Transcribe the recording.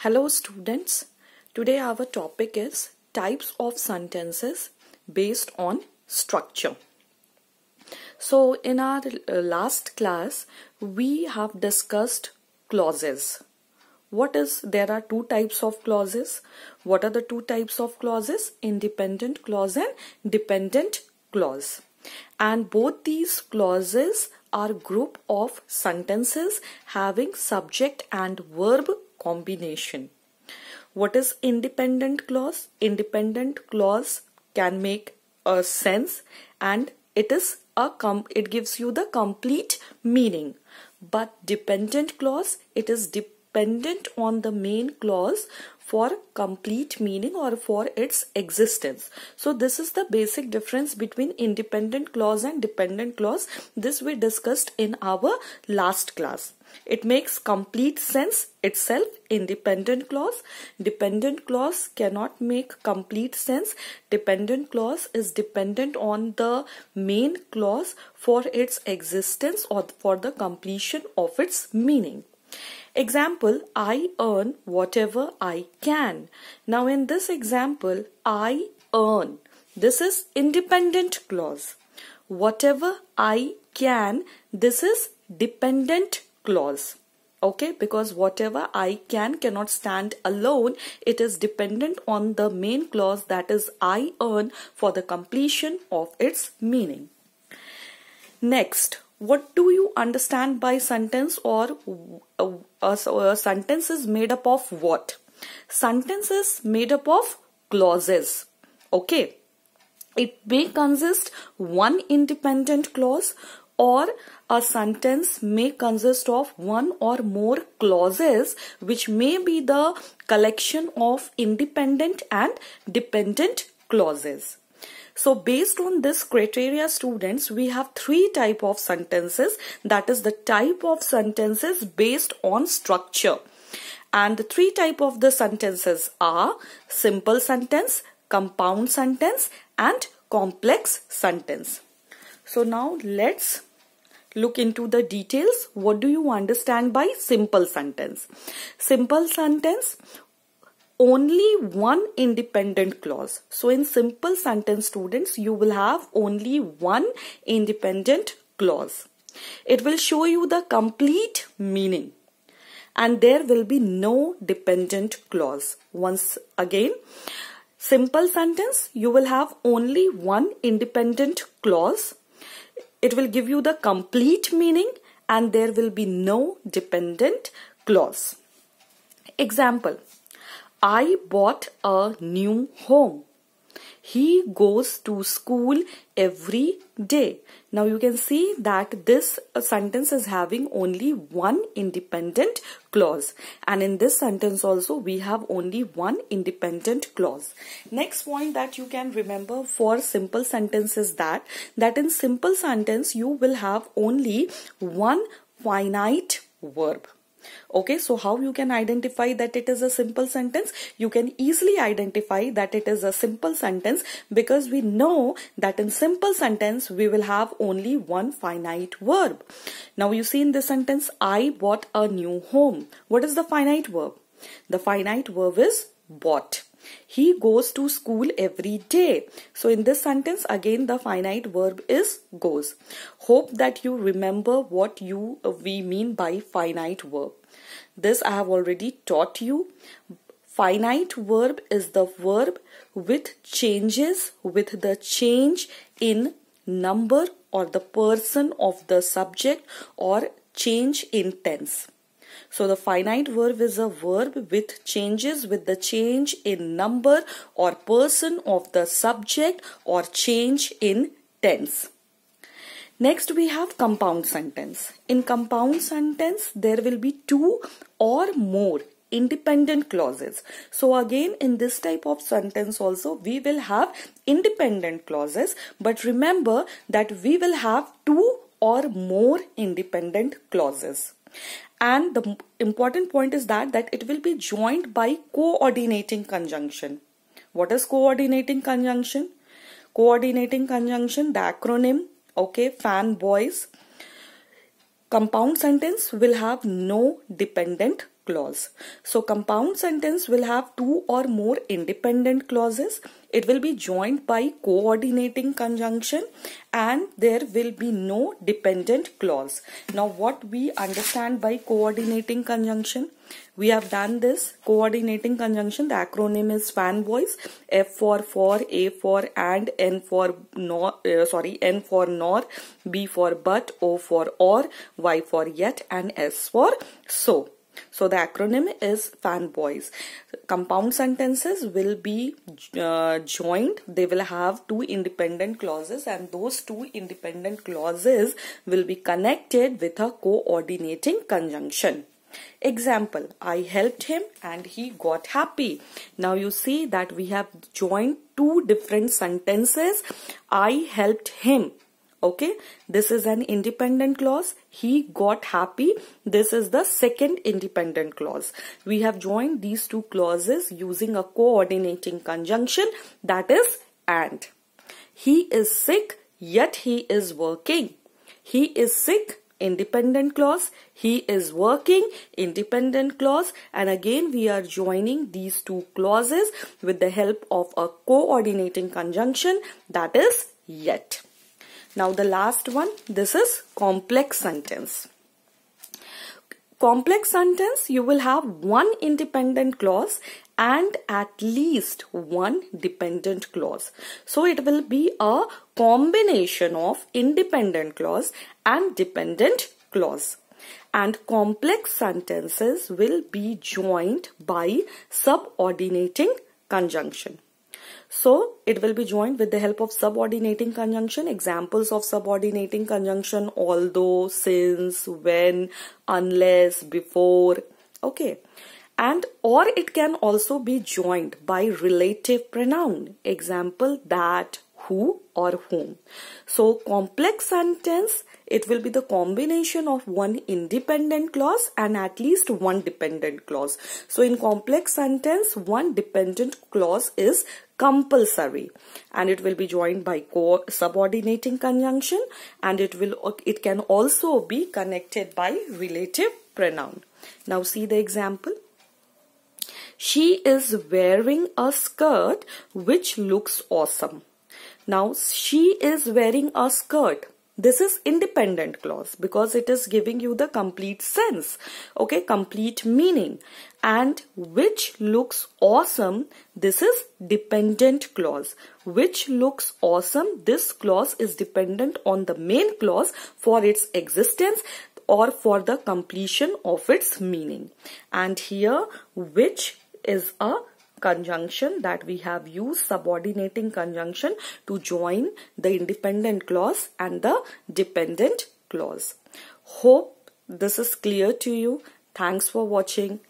Hello students, today our topic is types of sentences based on structure. So in our last class we have discussed clauses. What is there are two types of clauses. What are the two types of clauses? Independent clause and dependent clause. And both these clauses are group of sentences having subject and verb combination. What is independent clause? Independent clause can make a sense and it is a com it gives you the complete meaning. But dependent clause, it is dependent dependent on the main clause for complete meaning or for its existence. So this is the basic difference between independent clause and dependent clause. This we discussed in our last class. It makes complete sense itself independent clause. Dependent clause cannot make complete sense. Dependent clause is dependent on the main clause for its existence or for the completion of its meaning. Example, I earn whatever I can. Now in this example, I earn. This is independent clause. Whatever I can, this is dependent clause. Okay, because whatever I can cannot stand alone. It is dependent on the main clause that is I earn for the completion of its meaning. Next, what do you understand by sentence or a, uh, a, uh, a sentence is made up of what? Sentence is made up of clauses. Okay. It may consist one independent clause or a sentence may consist of one or more clauses which may be the collection of independent and dependent clauses. So based on this criteria students, we have three type of sentences. That is the type of sentences based on structure. And the three type of the sentences are simple sentence, compound sentence and complex sentence. So now let's look into the details. What do you understand by simple sentence? Simple sentence, only one independent clause. So in simple sentence students, you will have only one independent clause. It will show you the complete meaning and there will be no dependent clause. Once again, simple sentence, you will have only one independent clause. It will give you the complete meaning and there will be no dependent clause. Example, I bought a new home. He goes to school every day. Now you can see that this sentence is having only one independent clause. And in this sentence also we have only one independent clause. Next point that you can remember for simple sentences that that in simple sentence you will have only one finite verb Okay, so how you can identify that it is a simple sentence? You can easily identify that it is a simple sentence because we know that in simple sentence we will have only one finite verb. Now you see in this sentence, I bought a new home. What is the finite verb? The finite verb is bought. He goes to school every day. So in this sentence, again the finite verb is goes. Hope that you remember what you uh, we mean by finite verb. This I have already taught you. Finite verb is the verb with changes, with the change in number or the person of the subject or change in tense. So the finite verb is a verb with changes with the change in number or person of the subject or change in tense. Next we have compound sentence. In compound sentence there will be two or more independent clauses. So again in this type of sentence also we will have independent clauses but remember that we will have two or more independent clauses and the important point is that that it will be joined by coordinating conjunction what is coordinating conjunction coordinating conjunction the acronym okay fanboys compound sentence will have no dependent clause. So compound sentence will have two or more independent clauses. It will be joined by coordinating conjunction and there will be no dependent clause. Now what we understand by coordinating conjunction? We have done this coordinating conjunction. The acronym is fanboys. F for for, A for and, N for nor, uh, sorry, N for nor, B for but, O for or, Y for yet and S for so. So the acronym is fanboys. Compound sentences will be uh, joined. They will have two independent clauses and those two independent clauses will be connected with a coordinating conjunction. Example, I helped him and he got happy. Now you see that we have joined two different sentences. I helped him okay this is an independent clause he got happy this is the second independent clause we have joined these two clauses using a coordinating conjunction that is and he is sick yet he is working he is sick independent clause he is working independent clause and again we are joining these two clauses with the help of a coordinating conjunction that is yet now the last one, this is complex sentence. Complex sentence, you will have one independent clause and at least one dependent clause. So it will be a combination of independent clause and dependent clause. And complex sentences will be joined by subordinating conjunction. So it will be joined with the help of subordinating conjunction. Examples of subordinating conjunction although, since, when, unless, before. Okay. And or it can also be joined by relative pronoun. Example that, who or whom. So complex sentence, it will be the combination of one independent clause and at least one dependent clause. So in complex sentence, one dependent clause is compulsory and it will be joined by subordinating conjunction and it will it can also be connected by relative pronoun. Now see the example. She is wearing a skirt which looks awesome. Now she is wearing a skirt. This is independent clause because it is giving you the complete sense, okay, complete meaning. And which looks awesome, this is dependent clause. Which looks awesome, this clause is dependent on the main clause for its existence or for the completion of its meaning. And here, which is a conjunction that we have used subordinating conjunction to join the independent clause and the dependent clause. Hope this is clear to you. Thanks for watching.